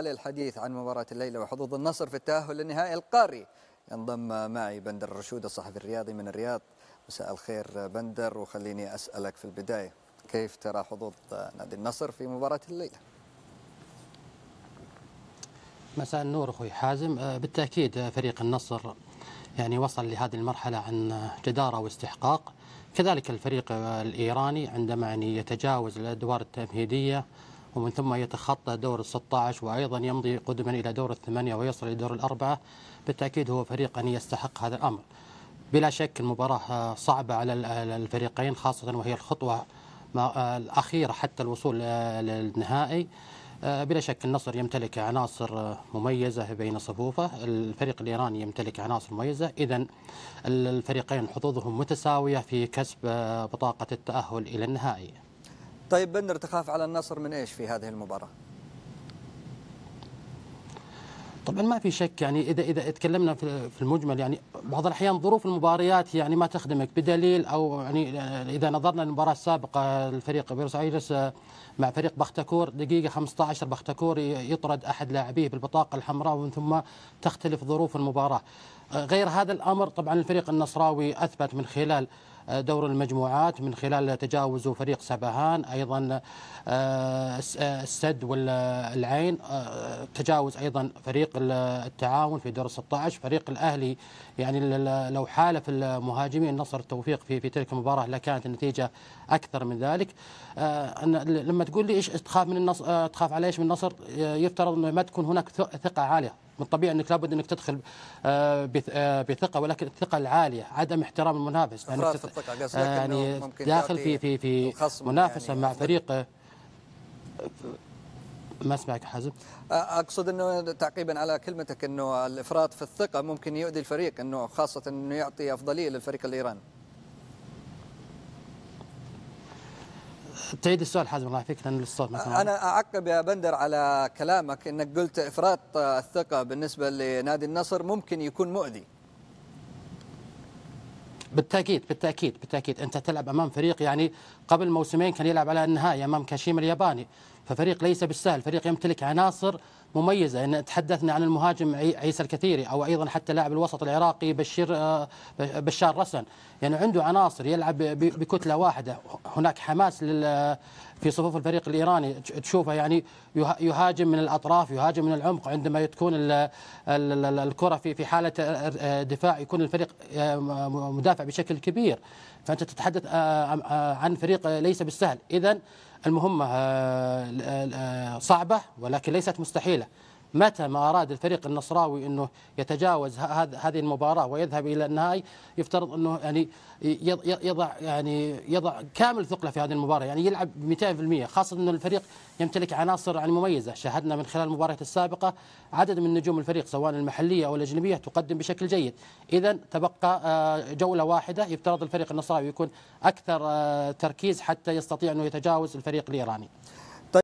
للحديث الحديث عن مباراة الليلة وحظوظ النصر في التأهل للنهائي القاري انضم معي بندر الرشود الصحفي الرياضي من الرياض مساء الخير بندر وخليني أسألك في البداية كيف ترى حظوظ نادي النصر في مباراة الليلة؟ مساء النور أخوي حازم أه، بالتأكيد فريق النصر يعني وصل لهذه المرحلة عن جدارة واستحقاق كذلك الفريق الإيراني عندما يعني يتجاوز الأدوار التمهيدية ومن ثم يتخطى دور ال 16 وايضا يمضي قدما الى دور الثمانيه ويصل الى دور الاربعه بالتاكيد هو فريق ان يستحق هذا الامر. بلا شك المباراه صعبه على الفريقين خاصه وهي الخطوه الاخيره حتى الوصول للنهائي. بلا شك النصر يمتلك عناصر مميزة بين صفوفه الفريق الإيراني يمتلك عناصر مميزة إذا الفريقين حظوظهم متساوية في كسب بطاقة التأهل إلى النهائي طيب بندر تخاف على النصر من ايش في هذه المباراه؟ طبعا ما في شك يعني اذا اذا تكلمنا في المجمل يعني بعض الاحيان ظروف المباريات يعني ما تخدمك بدليل او يعني اذا نظرنا للمباراه السابقه الفريق بيروس ايرس آه، مع فريق بختكور دقيقه 15 بختكور يطرد احد لاعبيه بالبطاقه الحمراء ومن ثم تختلف ظروف المباراه آه، غير هذا الامر طبعا الفريق النصراوي اثبت من خلال آه، دور المجموعات من خلال تجاوز فريق سبهان ايضا آه، آه، السد والعين تجاوز ايضا فريق التعاون في دور 16 فريق الاهلي يعني لو حالف المهاجمين نصر التوفيق في في تلك المباراه لكانت النتيجه اكثر من ذلك لما تقول لي ايش تخاف من النصر تخاف على ايش من النصر يفترض انه ما تكون هناك ثقه عاليه من الطبيعي انك لابد انك تدخل آه، آه، بثقه ولكن الثقه العاليه عدم احترام المنافس يعني تت... آه، يعني داخل في في في منافسه يعني مع فريق ما اسمعك حازم اقصد انه تعقيبا على كلمتك انه الافراط في الثقه ممكن يؤذي الفريق انه خاصه انه يعطي افضليه للفريق الايراني تعيد السؤال حازم الله يعافيك لان الصوت مثلا انا اعقب يا بندر على كلامك انك قلت افراط الثقه بالنسبه لنادي النصر ممكن يكون مؤذي بالتاكيد بالتاكيد بالتاكيد انت تلعب امام فريق يعني قبل موسمين كان يلعب على النهائي امام كاشيم الياباني ففريق ليس بالسهل فريق يمتلك عناصر مميزة إن يعني تحدثنا عن المهاجم عيسى الكثيري أو أيضا حتى لاعب الوسط العراقي بشير آه، بشار رسن يعني عنده عناصر يلعب بكتلة واحدة هناك حماس لل في صفوف الفريق الإيراني تشوفه يعني يهاجم من الأطراف يهاجم من العمق عندما تكون الكرة في في حالة آه، دفاع يكون الفريق آه، مدافع بشكل كبير فأنت تتحدث عن فريق ليس بالسهل إذا المهمة آه، آه، آه، صعبة ولكن ليست مستحيلة متى ما أراد الفريق النصراوي أنه يتجاوز هذه المباراة ويذهب إلى النهائي يفترض أنه يعني يضع يعني يضع كامل ثقله في هذه المباراة يعني يلعب 200% خاصة أنه الفريق يمتلك عناصر يعني مميزة شاهدنا من خلال المباريات السابقة عدد من نجوم الفريق سواء المحلية أو الأجنبية تقدم بشكل جيد إذا تبقى آه، جولة واحدة يفترض الفريق النصراوي يكون أكثر آه، تركيز حتى يستطيع أنه يتجاوز الفريق الإيراني